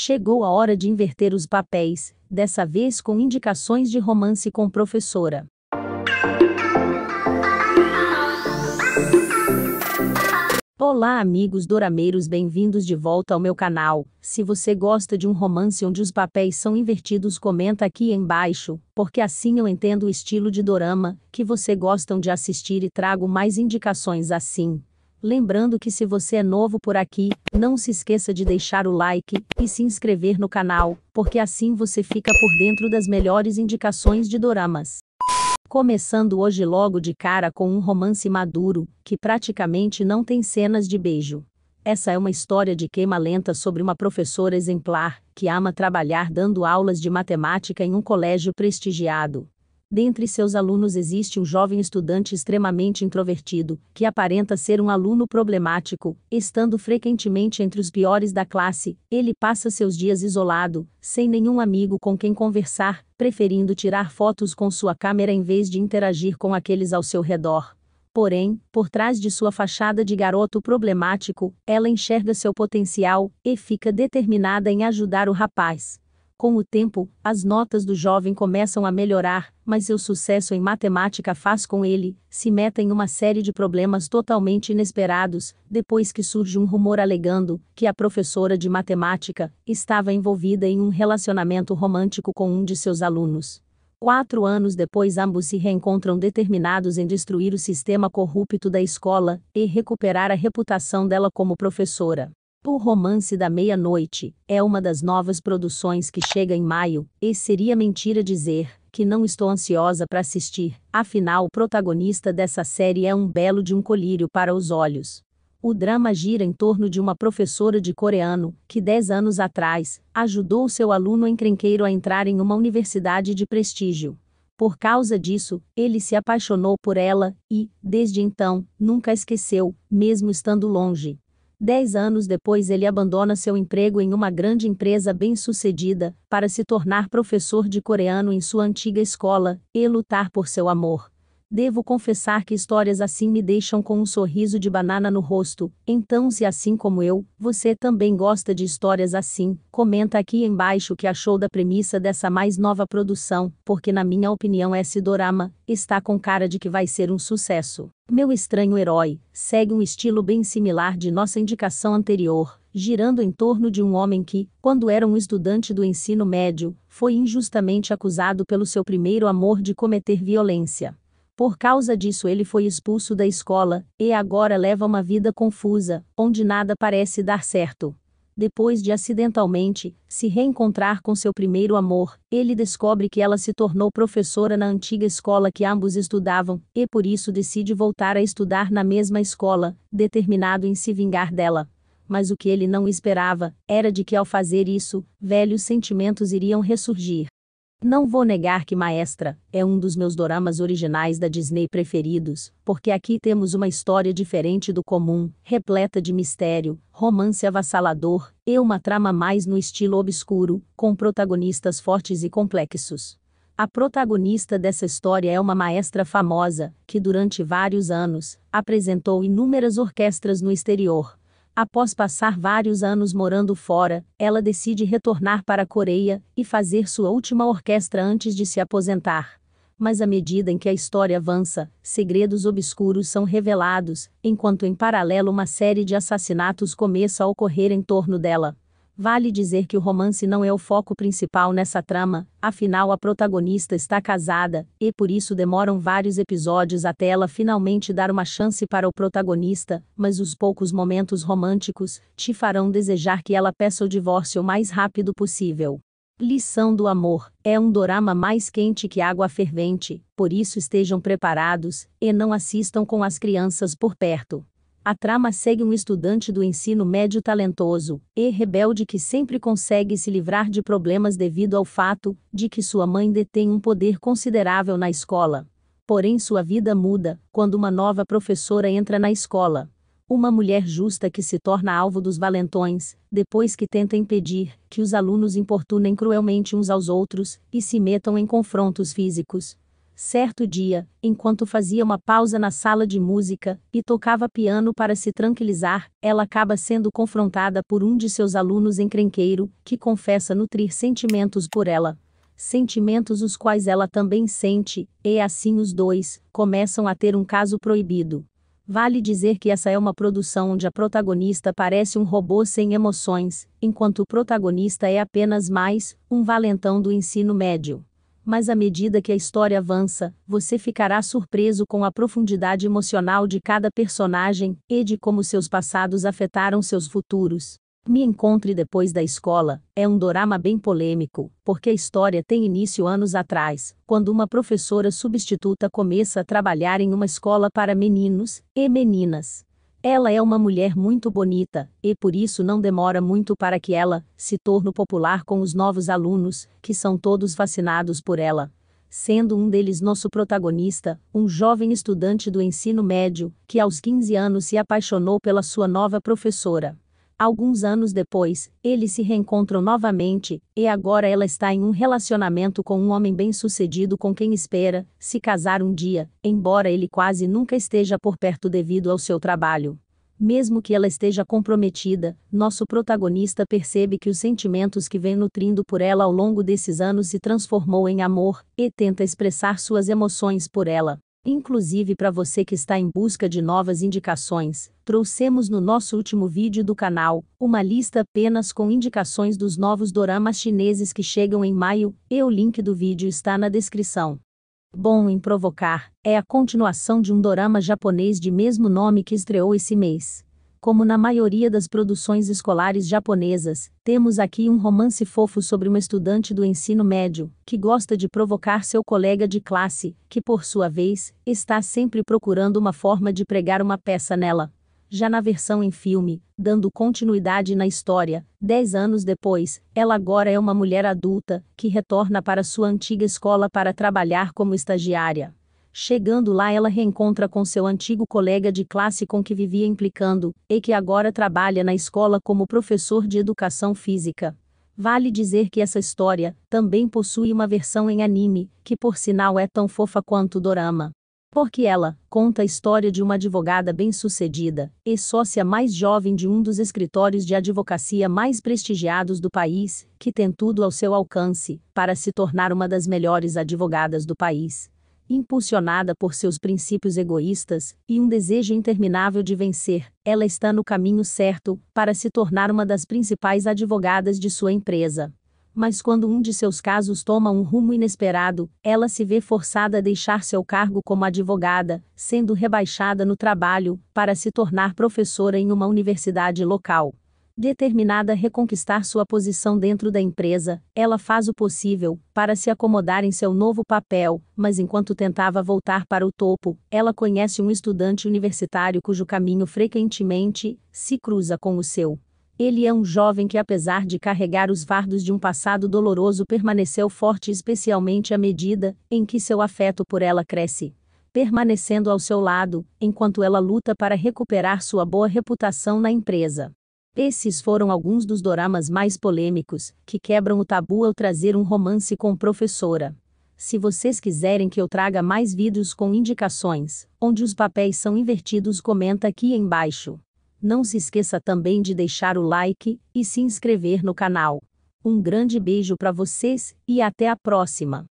Chegou a hora de inverter os papéis, dessa vez com indicações de romance com professora. Olá, amigos dorameiros, bem-vindos de volta ao meu canal. Se você gosta de um romance onde os papéis são invertidos, comenta aqui embaixo, porque assim eu entendo o estilo de dorama que você gostam de assistir e trago mais indicações assim. Lembrando que se você é novo por aqui, não se esqueça de deixar o like e se inscrever no canal, porque assim você fica por dentro das melhores indicações de doramas. Começando hoje logo de cara com um romance maduro, que praticamente não tem cenas de beijo. Essa é uma história de queima lenta sobre uma professora exemplar, que ama trabalhar dando aulas de matemática em um colégio prestigiado. Dentre seus alunos existe um jovem estudante extremamente introvertido, que aparenta ser um aluno problemático, estando frequentemente entre os piores da classe. Ele passa seus dias isolado, sem nenhum amigo com quem conversar, preferindo tirar fotos com sua câmera em vez de interagir com aqueles ao seu redor. Porém, por trás de sua fachada de garoto problemático, ela enxerga seu potencial e fica determinada em ajudar o rapaz. Com o tempo, as notas do jovem começam a melhorar, mas seu sucesso em matemática faz com ele se meta em uma série de problemas totalmente inesperados, depois que surge um rumor alegando que a professora de matemática estava envolvida em um relacionamento romântico com um de seus alunos. Quatro anos depois, ambos se reencontram determinados em destruir o sistema corrupto da escola e recuperar a reputação dela como professora. O Romance da Meia-Noite é uma das novas produções que chega em maio, e seria mentira dizer que não estou ansiosa para assistir, afinal, o protagonista dessa série é um belo de um colírio para os olhos. O drama gira em torno de uma professora de coreano que, dez anos atrás, ajudou seu aluno encrenqueiro a entrar em uma universidade de prestígio. Por causa disso, ele se apaixonou por ela e, desde então, nunca esqueceu, mesmo estando longe. Dez anos depois, ele abandona seu emprego em uma grande empresa bem-sucedida para se tornar professor de coreano em sua antiga escola e lutar por seu amor. Devo confessar que histórias assim me deixam com um sorriso de banana no rosto. Então, se assim como eu, você também gosta de histórias assim, comenta aqui embaixo o que achou da premissa dessa mais nova produção, porque na minha opinião esse dorama está com cara de que vai ser um sucesso. Meu estranho herói segue um estilo bem similar de nossa indicação anterior, girando em torno de um homem que, quando era um estudante do ensino médio, foi injustamente acusado pelo seu primeiro amor de cometer violência. Por causa disso, ele foi expulso da escola e agora leva uma vida confusa, onde nada parece dar certo. Depois de acidentalmente se reencontrar com seu primeiro amor, ele descobre que ela se tornou professora na antiga escola que ambos estudavam e por isso decide voltar a estudar na mesma escola, determinado em se vingar dela. Mas o que ele não esperava era de que ao fazer isso, velhos sentimentos iriam ressurgir. Não vou negar que Maestra é um dos meus doramas originais da Disney preferidos, porque aqui temos uma história diferente do comum, repleta de mistério, romance avassalador e uma trama mais no estilo obscuro, com protagonistas fortes e complexos. A protagonista dessa história é uma maestra famosa, que durante vários anos apresentou inúmeras orquestras no exterior, Após passar vários anos morando fora, ela decide retornar para a Coreia e fazer sua última orquestra antes de se aposentar. Mas à medida em que a história avança, segredos obscuros são revelados, enquanto em paralelo uma série de assassinatos começa a ocorrer em torno dela. Vale dizer que o romance não é o foco principal nessa trama, afinal a protagonista está casada, e por isso demoram vários episódios até ela finalmente dar uma chance para o protagonista, mas os poucos momentos românticos te farão desejar que ela peça o divórcio o mais rápido possível. Lição do Amor é um dorama mais quente que água fervente, por isso estejam preparados e não assistam com as crianças por perto. A trama segue um estudante do ensino médio talentoso e rebelde que sempre consegue se livrar de problemas devido ao fato de que sua mãe detém um poder considerável na escola. Porém, sua vida muda quando uma nova professora entra na escola. Uma mulher justa que se torna alvo dos valentões, depois que tenta impedir que os alunos importunem cruelmente uns aos outros e se metam em confrontos físicos. Certo dia, enquanto fazia uma pausa na sala de música e tocava piano para se tranquilizar, ela acaba sendo confrontada por um de seus alunos encrenqueiro, que confessa nutrir sentimentos por ela. Sentimentos os quais ela também sente, e assim os dois começam a ter um caso proibido. Vale dizer que essa é uma produção onde a protagonista parece um robô sem emoções, enquanto o protagonista é apenas mais um valentão do ensino médio mas à medida que a história avança, você ficará surpreso com a profundidade emocional de cada personagem e de como seus passados afetaram seus futuros. Me Encontre Depois da Escola é um dorama bem polêmico, porque a história tem início anos atrás, quando uma professora substituta começa a trabalhar em uma escola para meninos e meninas. Ela é uma mulher muito bonita, e por isso não demora muito para que ela se torne popular com os novos alunos, que são todos fascinados por ela. Sendo um deles nosso protagonista, um jovem estudante do ensino médio, que aos 15 anos se apaixonou pela sua nova professora. Alguns anos depois, eles se reencontram novamente, e agora ela está em um relacionamento com um homem bem-sucedido com quem espera se casar um dia, embora ele quase nunca esteja por perto devido ao seu trabalho. Mesmo que ela esteja comprometida, nosso protagonista percebe que os sentimentos que vem nutrindo por ela ao longo desses anos se transformou em amor, e tenta expressar suas emoções por ela. Inclusive para você que está em busca de novas indicações, trouxemos no nosso último vídeo do canal, uma lista apenas com indicações dos novos doramas chineses que chegam em maio, e o link do vídeo está na descrição. Bom em Provocar é a continuação de um dorama japonês de mesmo nome que estreou esse mês. Como na maioria das produções escolares japonesas, temos aqui um romance fofo sobre uma estudante do ensino médio, que gosta de provocar seu colega de classe, que por sua vez, está sempre procurando uma forma de pregar uma peça nela. Já na versão em filme, dando continuidade na história, dez anos depois, ela agora é uma mulher adulta, que retorna para sua antiga escola para trabalhar como estagiária. Chegando lá, ela reencontra com seu antigo colega de classe com que vivia implicando, e que agora trabalha na escola como professor de educação física. Vale dizer que essa história também possui uma versão em anime, que por sinal é tão fofa quanto o dorama. Porque ela conta a história de uma advogada bem-sucedida e sócia mais jovem de um dos escritórios de advocacia mais prestigiados do país, que tem tudo ao seu alcance para se tornar uma das melhores advogadas do país impulsionada por seus princípios egoístas e um desejo interminável de vencer, ela está no caminho certo para se tornar uma das principais advogadas de sua empresa. Mas quando um de seus casos toma um rumo inesperado, ela se vê forçada a deixar seu cargo como advogada, sendo rebaixada no trabalho, para se tornar professora em uma universidade local. Determinada a reconquistar sua posição dentro da empresa, ela faz o possível para se acomodar em seu novo papel, mas enquanto tentava voltar para o topo, ela conhece um estudante universitário cujo caminho frequentemente se cruza com o seu. Ele é um jovem que, apesar de carregar os fardos de um passado doloroso, permaneceu forte, especialmente à medida em que seu afeto por ela cresce permanecendo ao seu lado, enquanto ela luta para recuperar sua boa reputação na empresa. Esses foram alguns dos doramas mais polêmicos, que quebram o tabu ao trazer um romance com professora. Se vocês quiserem que eu traga mais vídeos com indicações, onde os papéis são invertidos, comenta aqui embaixo. Não se esqueça também de deixar o like e se inscrever no canal. Um grande beijo para vocês e até a próxima!